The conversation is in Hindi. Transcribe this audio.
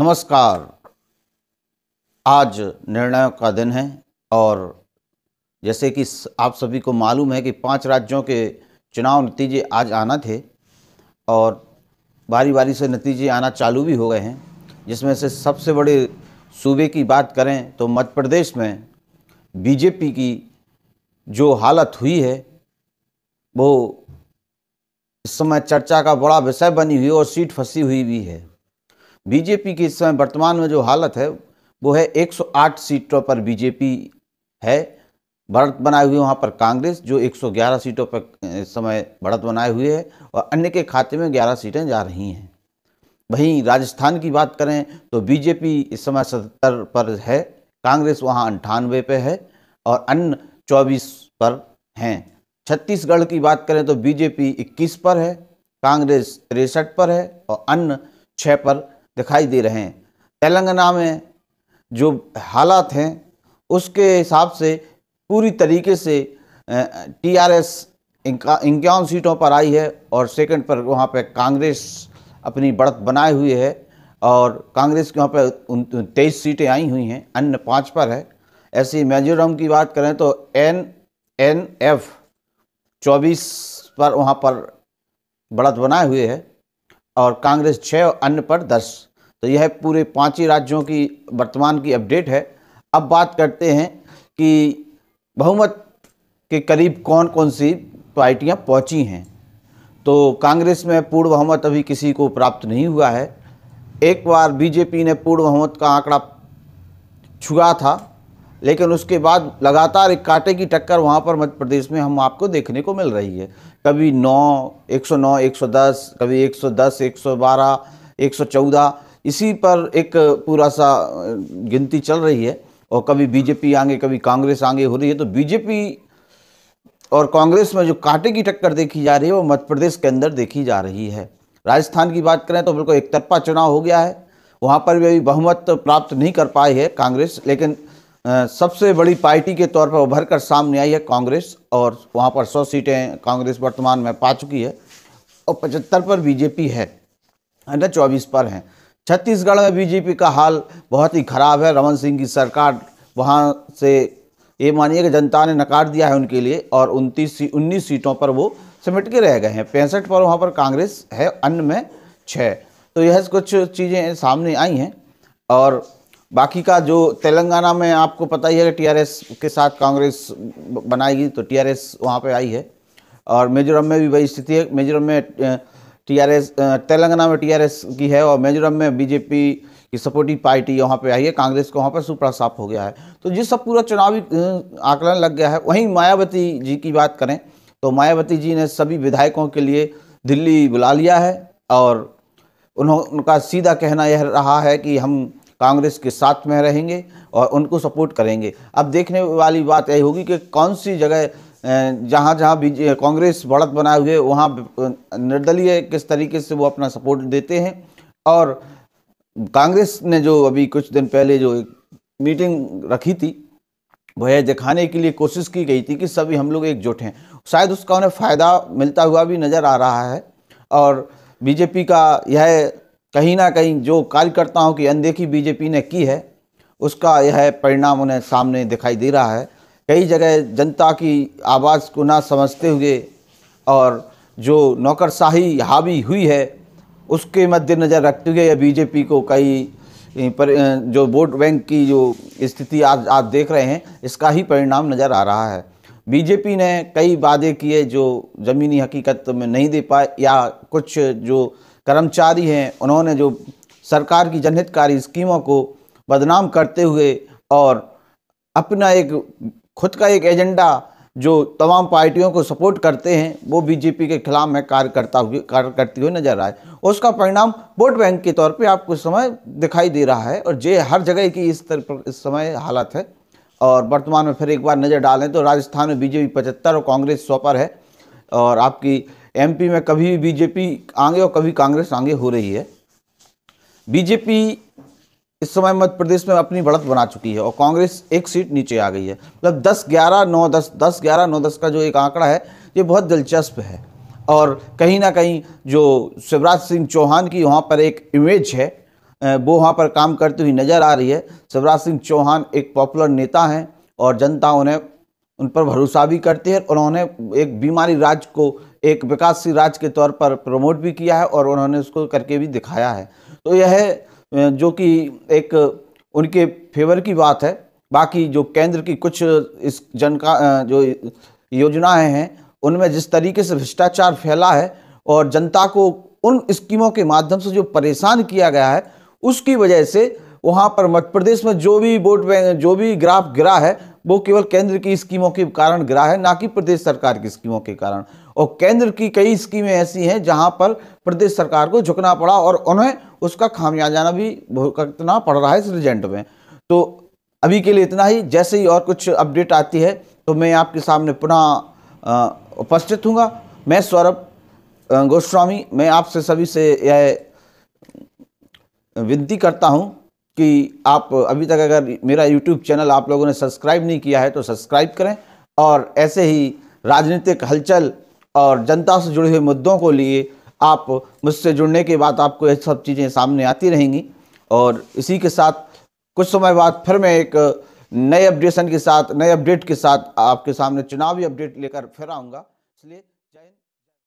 नमस्कार आज निर्णयों का दिन है और जैसे कि आप सभी को मालूम है कि पांच राज्यों के चुनाव नतीजे आज आना थे और बारी बारी से नतीजे आना चालू भी हो गए हैं जिसमें से सबसे बड़े सूबे की बात करें तो मध्य प्रदेश में बीजेपी की जो हालत हुई है वो इस समय चर्चा का बड़ा विषय बनी हुई और सीट फंसी हुई भी है बीजेपी की इस समय वर्तमान में जो हालत है वो है 108 सीटों पर बीजेपी है बढ़त बनाए हुए वहाँ पर कांग्रेस जो 111 सीटों पर इस समय बढ़त बनाए हुए है और अन्य के खाते में 11 सीटें जा रही हैं वहीं राजस्थान की बात करें तो बीजेपी इस समय सत्तर पर है कांग्रेस वहाँ अंठानवे पर है और अन्य चौबीस पर हैं छत्तीसगढ़ की बात करें तो बीजेपी इक्कीस पर है कांग्रेस तिरसठ पर है और अन्य छः पर दिखाई दे रहे हैं तेलंगाना में जो हालात हैं उसके हिसाब से पूरी तरीके से टीआरएस इंक्यावन सीटों पर आई है और सेकंड पर वहाँ पर कांग्रेस अपनी बढ़त बनाए हुए है और कांग्रेस के वहाँ पर तेईस सीटें आई हुई हैं अन्य पाँच पर है ऐसी मेजोरम की बात करें तो एन एन एफ चौबीस पर वहाँ पर बढ़त बनाए हुए है और कांग्रेस छः अन्य पर दस तो यह पूरे पाँच ही राज्यों की वर्तमान की अपडेट है अब बात करते हैं कि बहुमत के करीब कौन कौन सी पार्टियाँ पहुँची हैं तो कांग्रेस में पूर्ण बहुमत अभी किसी को प्राप्त नहीं हुआ है एक बार बीजेपी ने पूर्ण बहुमत का आंकड़ा छुआ था लेकिन उसके बाद लगातार एक कांटे की टक्कर वहाँ पर मध्य प्रदेश में हम आपको देखने को मिल रही है कभी 9, 109, 110, कभी 110, 112, 114 इसी पर एक पूरा सा गिनती चल रही है और कभी बीजेपी आगे कभी कांग्रेस आगे हो रही है तो बीजेपी और कांग्रेस में जो कांटे की टक्कर देखी जा रही है वो मध्य प्रदेश के अंदर देखी जा रही है राजस्थान की बात करें तो बिल्कुल एक तरफा चुनाव हो गया है वहाँ पर भी अभी बहुमत प्राप्त नहीं कर पाई है कांग्रेस लेकिन सबसे बड़ी पार्टी के तौर पर उभर कर सामने आई है कांग्रेस और वहाँ पर सौ सीटें कांग्रेस वर्तमान में पा चुकी है और पचहत्तर पर बीजेपी है है ना चौबीस पर हैं छत्तीसगढ़ में बीजेपी का हाल बहुत ही ख़राब है रमन सिंह की सरकार वहाँ से ये मानिए कि जनता ने नकार दिया है उनके लिए और उनतीस सी, उन्नीस सीटों पर वो सिमट के रह गए हैं पैंसठ पर वहाँ पर कांग्रेस है अन्य में छः तो यह कुछ चीज़ें सामने आई हैं और बाकी का जो तेलंगाना में आपको पता ही है कि टीआरएस के साथ कांग्रेस बनाएगी तो टीआरएस वहाँ पर आई है और मिजोरम में भी वही स्थिति है मिजोरम में टीआरएस तेलंगाना में टीआरएस की है और मिजोरम में बीजेपी की सपोर्टिंग पार्टी यहाँ पे आई है कांग्रेस को वहाँ पर सुपड़ा साफ हो गया है तो जिस सब पूरा चुनावी आकलन लग गया है वहीं मायावती जी की बात करें तो मायावती जी ने सभी विधायकों के लिए दिल्ली बुला लिया है और उन्होंने उनका सीधा कहना यह रहा है कि हम कांग्रेस के साथ में रहेंगे और उनको सपोर्ट करेंगे अब देखने वाली बात यही होगी कि कौन सी जगह जहाँ जहाँ कांग्रेस बढ़त बनाए हुए वहाँ निर्दलीय किस तरीके से वो अपना सपोर्ट देते हैं और कांग्रेस ने जो अभी कुछ दिन पहले जो एक मीटिंग रखी थी वह दिखाने के लिए कोशिश की गई थी कि सभी हम लोग एकजुट हैं शायद उसका उन्हें फ़ायदा मिलता हुआ भी नज़र आ रहा है और बीजेपी का यह कहीं ना कहीं जो कार्यकर्ताओं की अनदेखी बीजेपी ने की है उसका यह परिणाम उन्हें सामने दिखाई दे रहा है कई जगह जनता की आवाज़ को ना समझते हुए और जो नौकरशाही हावी हुई है उसके मद्देनज़र रखते हुए या बीजेपी को कई पर जो वोट बैंक की जो स्थिति आज आप देख रहे हैं इसका ही परिणाम नज़र आ रहा है बीजेपी ने कई वादे किए जो ज़मीनी हकीकत में नहीं दे पाए या कुछ जो कर्मचारी हैं उन्होंने जो सरकार की जनहितकारी स्कीमों को बदनाम करते हुए और अपना एक खुद का एक एजेंडा जो तमाम पार्टियों को सपोर्ट करते हैं वो बीजेपी के खिलाफ में कार्य करता हुए कार्य करती हुई नजर आए उसका परिणाम वोट बैंक के तौर पे आपको समय दिखाई दे रहा है और जे हर जगह की इस तरह इस समय हालत है और वर्तमान में फिर एक बार नज़र डालें तो राजस्थान में बीजेपी पचहत्तर और कांग्रेस सौ पर है और आपकी एम में कभी बीजेपी आगे और कभी कांग्रेस आगे हो रही है बीजेपी इस समय मध्य प्रदेश में अपनी बढ़त बना चुकी है और कांग्रेस एक सीट नीचे आ गई है मतलब दस ग्यारह नौ दस दस ग्यारह नौ दस का जो एक आंकड़ा है ये बहुत दिलचस्प है और कहीं ना कहीं जो शिवराज सिंह चौहान की वहाँ पर एक इमेज है वो वहाँ पर काम करती हुई नज़र आ रही है शिवराज सिंह चौहान एक पॉपुलर नेता हैं और जनता उन्हें उन पर भरोसा भी करती है और उन्होंने एक बीमारी राज्य को एक विकासशील राज्य के तौर पर प्रमोट भी किया है और उन्होंने उसको करके भी दिखाया है तो यह जो कि एक उनके फेवर की बात है बाकी जो केंद्र की कुछ इस जन का जो योजनाएं हैं उनमें जिस तरीके से भ्रष्टाचार फैला है और जनता को उन स्कीमों के माध्यम से जो परेशान किया गया है उसकी वजह से वहाँ पर मध्य प्रदेश में जो भी वोट बैंक जो भी ग्राफ गिरा है वो केवल केंद्र की स्कीमों के कारण गिरा है ना कि प्रदेश सरकार की स्कीमों के कारण और केंद्र की कई स्कीमें ऐसी हैं जहां पर प्रदेश सरकार को झुकना पड़ा और उन्हें उसका खामियाजाना भी भुगतना पड़ रहा है इस रिजेंट में तो अभी के लिए इतना ही जैसे ही और कुछ अपडेट आती है तो मैं आपके सामने पुनः उपस्थित हूँगा मैं सौरभ गोस्वामी मैं आपसे सभी से यह विनती करता हूँ कि आप अभी तक अगर मेरा यूट्यूब चैनल आप लोगों ने सब्सक्राइब नहीं किया है तो सब्सक्राइब करें और ऐसे ही राजनीतिक हलचल और जनता से जुड़े हुए मुद्दों को लिए आप मुझसे जुड़ने के बाद आपको ये सब चीज़ें सामने आती रहेंगी और इसी के साथ कुछ समय बाद फिर मैं एक नए अपडेशन के साथ नए अपडेट के साथ आपके सामने चुनावी अपडेट लेकर फिर आऊँगा इसलिए जय